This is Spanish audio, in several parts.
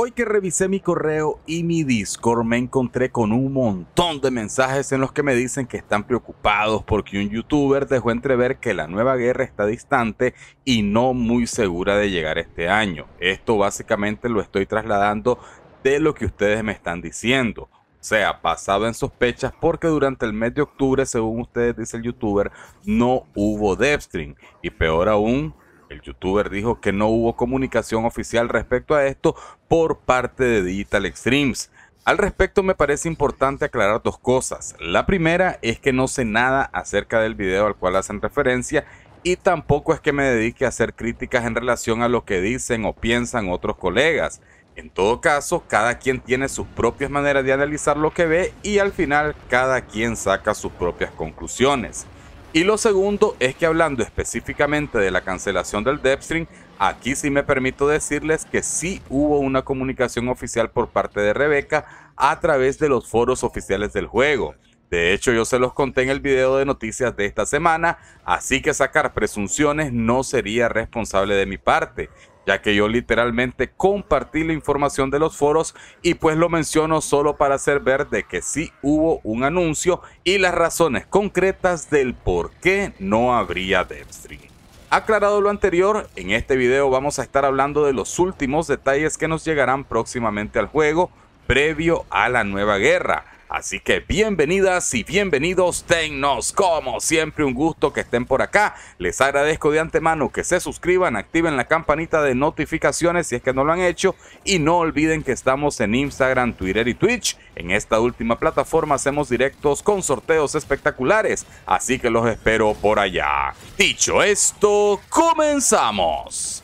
Hoy que revisé mi correo y mi Discord me encontré con un montón de mensajes en los que me dicen que están preocupados porque un youtuber dejó entrever que la nueva guerra está distante y no muy segura de llegar este año. Esto básicamente lo estoy trasladando de lo que ustedes me están diciendo. O sea, pasado en sospechas porque durante el mes de octubre, según ustedes dice el youtuber, no hubo Devstream. Y peor aún, el youtuber dijo que no hubo comunicación oficial respecto a esto por parte de Digital Extremes. Al respecto me parece importante aclarar dos cosas. La primera es que no sé nada acerca del video al cual hacen referencia y tampoco es que me dedique a hacer críticas en relación a lo que dicen o piensan otros colegas. En todo caso, cada quien tiene sus propias maneras de analizar lo que ve y al final cada quien saca sus propias conclusiones. Y lo segundo es que hablando específicamente de la cancelación del Devstream, aquí sí me permito decirles que sí hubo una comunicación oficial por parte de Rebeca a través de los foros oficiales del juego. De hecho, yo se los conté en el video de noticias de esta semana, así que sacar presunciones no sería responsable de mi parte ya que yo literalmente compartí la información de los foros y pues lo menciono solo para hacer ver de que sí hubo un anuncio y las razones concretas del por qué no habría DevStream. Aclarado lo anterior, en este video vamos a estar hablando de los últimos detalles que nos llegarán próximamente al juego previo a la nueva guerra Así que bienvenidas y bienvenidos, tennos como siempre un gusto que estén por acá. Les agradezco de antemano que se suscriban, activen la campanita de notificaciones si es que no lo han hecho y no olviden que estamos en Instagram, Twitter y Twitch. En esta última plataforma hacemos directos con sorteos espectaculares, así que los espero por allá. Dicho esto, comenzamos.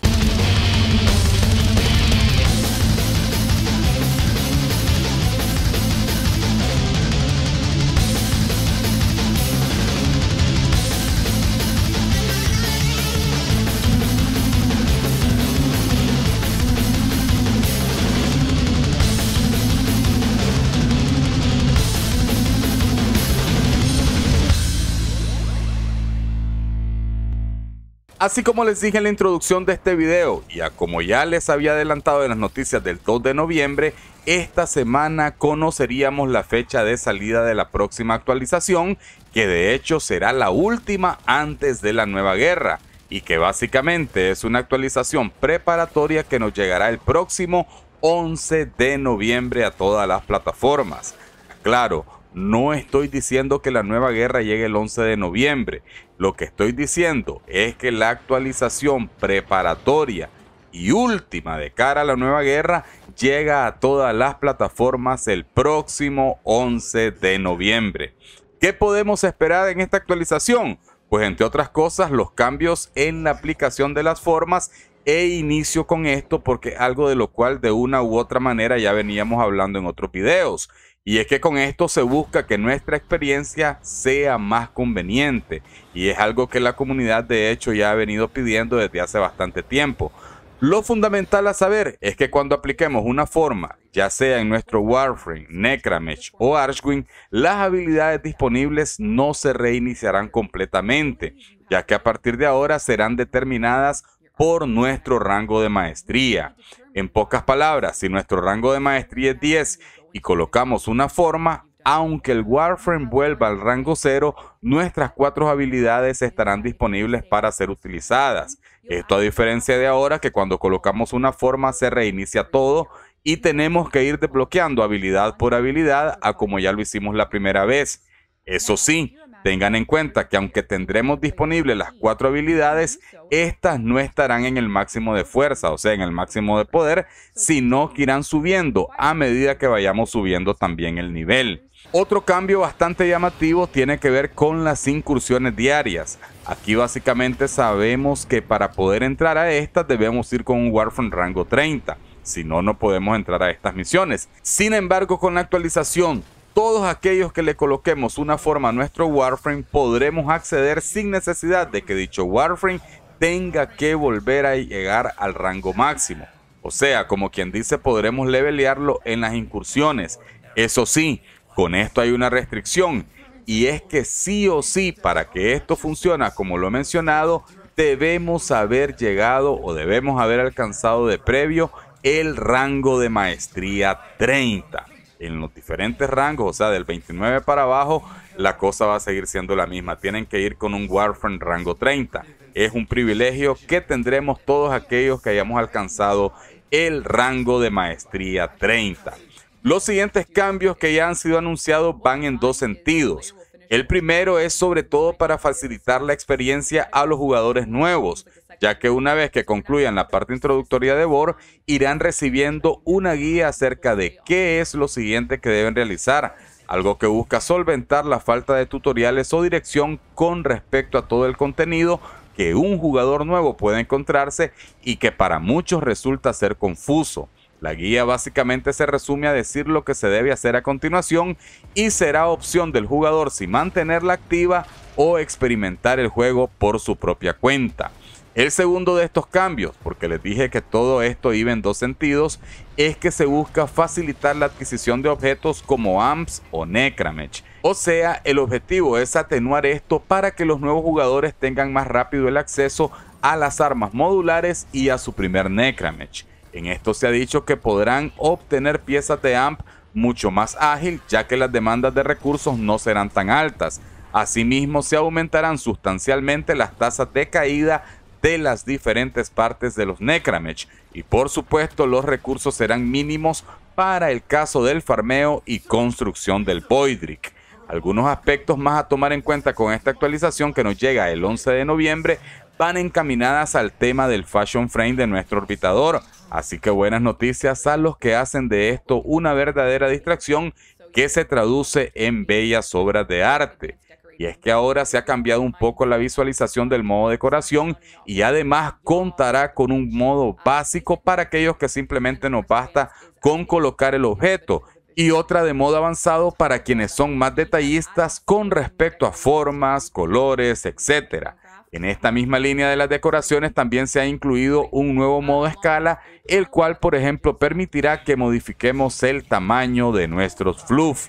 Así como les dije en la introducción de este video y a como ya les había adelantado en las noticias del 2 de noviembre, esta semana conoceríamos la fecha de salida de la próxima actualización, que de hecho será la última antes de la nueva guerra y que básicamente es una actualización preparatoria que nos llegará el próximo 11 de noviembre a todas las plataformas. Claro, no estoy diciendo que la nueva guerra llegue el 11 de noviembre. Lo que estoy diciendo es que la actualización preparatoria y última de cara a la nueva guerra llega a todas las plataformas el próximo 11 de noviembre. ¿Qué podemos esperar en esta actualización? Pues entre otras cosas los cambios en la aplicación de las formas e inicio con esto porque algo de lo cual de una u otra manera ya veníamos hablando en otros videos. Y es que con esto se busca que nuestra experiencia sea más conveniente y es algo que la comunidad de hecho ya ha venido pidiendo desde hace bastante tiempo. Lo fundamental a saber es que cuando apliquemos una forma, ya sea en nuestro Warframe, Necramech o Archwing, las habilidades disponibles no se reiniciarán completamente, ya que a partir de ahora serán determinadas por nuestro rango de maestría. En pocas palabras, si nuestro rango de maestría es 10 y colocamos una forma, aunque el warframe vuelva al rango cero, nuestras cuatro habilidades estarán disponibles para ser utilizadas. Esto a diferencia de ahora que cuando colocamos una forma se reinicia todo y tenemos que ir desbloqueando habilidad por habilidad a como ya lo hicimos la primera vez. Eso sí, Tengan en cuenta que aunque tendremos disponibles las cuatro habilidades, estas no estarán en el máximo de fuerza, o sea, en el máximo de poder, sino que irán subiendo a medida que vayamos subiendo también el nivel. Otro cambio bastante llamativo tiene que ver con las incursiones diarias. Aquí básicamente sabemos que para poder entrar a estas debemos ir con un Warframe rango 30 si no, no podemos entrar a estas misiones. Sin embargo, con la actualización todos aquellos que le coloquemos una forma a nuestro Warframe podremos acceder sin necesidad de que dicho Warframe tenga que volver a llegar al rango máximo. O sea, como quien dice, podremos levelearlo en las incursiones. Eso sí, con esto hay una restricción y es que sí o sí, para que esto funcione como lo he mencionado, debemos haber llegado o debemos haber alcanzado de previo el rango de maestría 30 en los diferentes rangos, o sea, del 29 para abajo, la cosa va a seguir siendo la misma. Tienen que ir con un Warframe rango 30. Es un privilegio que tendremos todos aquellos que hayamos alcanzado el rango de maestría 30. Los siguientes cambios que ya han sido anunciados van en dos sentidos. El primero es sobre todo para facilitar la experiencia a los jugadores nuevos ya que una vez que concluyan la parte introductoria de BOR, irán recibiendo una guía acerca de qué es lo siguiente que deben realizar, algo que busca solventar la falta de tutoriales o dirección con respecto a todo el contenido que un jugador nuevo puede encontrarse y que para muchos resulta ser confuso. La guía básicamente se resume a decir lo que se debe hacer a continuación y será opción del jugador si mantenerla activa o experimentar el juego por su propia cuenta. El segundo de estos cambios, porque les dije que todo esto iba en dos sentidos, es que se busca facilitar la adquisición de objetos como AMPs o Necramech. O sea, el objetivo es atenuar esto para que los nuevos jugadores tengan más rápido el acceso a las armas modulares y a su primer Necramech. En esto se ha dicho que podrán obtener piezas de AMP mucho más ágil, ya que las demandas de recursos no serán tan altas. Asimismo, se aumentarán sustancialmente las tasas de caída de las diferentes partes de los Necramech y por supuesto los recursos serán mínimos para el caso del farmeo y construcción del Voidric. Algunos aspectos más a tomar en cuenta con esta actualización que nos llega el 11 de noviembre van encaminadas al tema del fashion frame de nuestro orbitador, así que buenas noticias a los que hacen de esto una verdadera distracción que se traduce en bellas obras de arte. Y es que ahora se ha cambiado un poco la visualización del modo decoración y además contará con un modo básico para aquellos que simplemente nos basta con colocar el objeto y otra de modo avanzado para quienes son más detallistas con respecto a formas, colores, etc. En esta misma línea de las decoraciones también se ha incluido un nuevo modo escala, el cual por ejemplo permitirá que modifiquemos el tamaño de nuestros fluff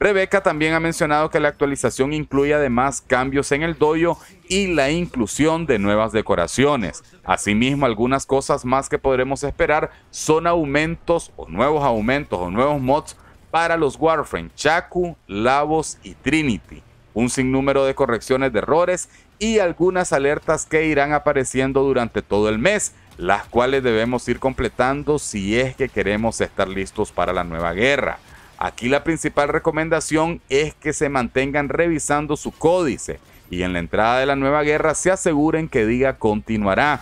Rebeca también ha mencionado que la actualización incluye además cambios en el doyo y la inclusión de nuevas decoraciones. Asimismo, algunas cosas más que podremos esperar son aumentos o nuevos aumentos o nuevos mods para los Warframe, Chaku, Lavos y Trinity, un sinnúmero de correcciones de errores y algunas alertas que irán apareciendo durante todo el mes, las cuales debemos ir completando si es que queremos estar listos para la nueva guerra. Aquí la principal recomendación es que se mantengan revisando su códice y en la entrada de la nueva guerra se aseguren que diga continuará.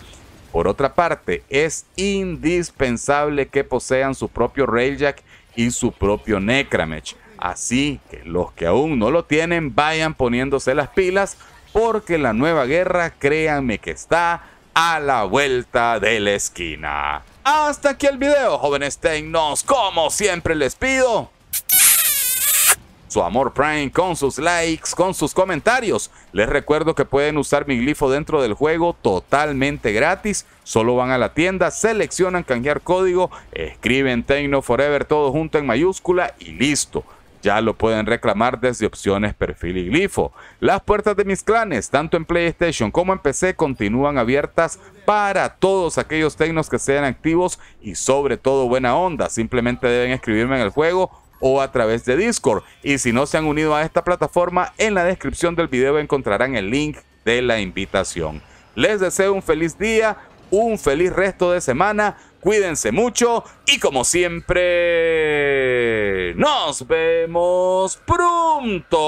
Por otra parte, es indispensable que posean su propio Railjack y su propio Necramech. Así que los que aún no lo tienen vayan poniéndose las pilas porque la nueva guerra, créanme que está a la vuelta de la esquina. Hasta aquí el video, jóvenes tecnos. Como siempre les pido, su amor Prime con sus likes, con sus comentarios. Les recuerdo que pueden usar mi glifo dentro del juego totalmente gratis. Solo van a la tienda, seleccionan canjear código, escriben Tecno Forever todo junto en mayúscula y listo ya lo pueden reclamar desde opciones perfil y glifo. Las puertas de mis clanes, tanto en PlayStation como en PC, continúan abiertas para todos aquellos tecnos que sean activos y sobre todo buena onda. Simplemente deben escribirme en el juego o a través de Discord. Y si no se han unido a esta plataforma, en la descripción del video encontrarán el link de la invitación. Les deseo un feliz día, un feliz resto de semana, cuídense mucho y como siempre, nos vemos pronto.